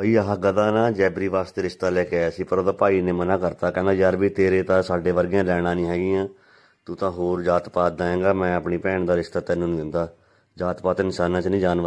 ਭਈ ਆਹ ਗਦਾ ਨਾ ਜੈਬਰੀ ਵਾਸਤੇ ਰਿਸ਼ਤਾ ਲੈ ਕੇ ਆਇਆ ਸੀ ਪਰ ਉਹਦਾ ਭਾਈ ਨੇ ਮਨਾ ਕਰਤਾ ਕਹਿੰਦਾ ਯਾਰ ਵੀ ਤੇਰੇ ਤਾਂ ਸਾਡੇ ਵਰਗੀਆਂ ਲੈਣਾ ਨਹੀਂ ਹੈਗੀਆਂ ਤੂੰ ਤਾਂ ਹੋਰ ਜਾਤ ਪਾਤ ਦਾ ਹੈਗਾ ਮੈਂ ਆਪਣੀ ਭੈਣ ਦਾ ਰਿਸ਼ਤਾ ਤੈਨੂੰ ਨਹੀਂ ਦਿੰਦਾ ਜਾਤ ਪਾਤ ਇਨਸਾਨਾਂ 'ਚ ਨਹੀਂ ਜਾਨਵਰ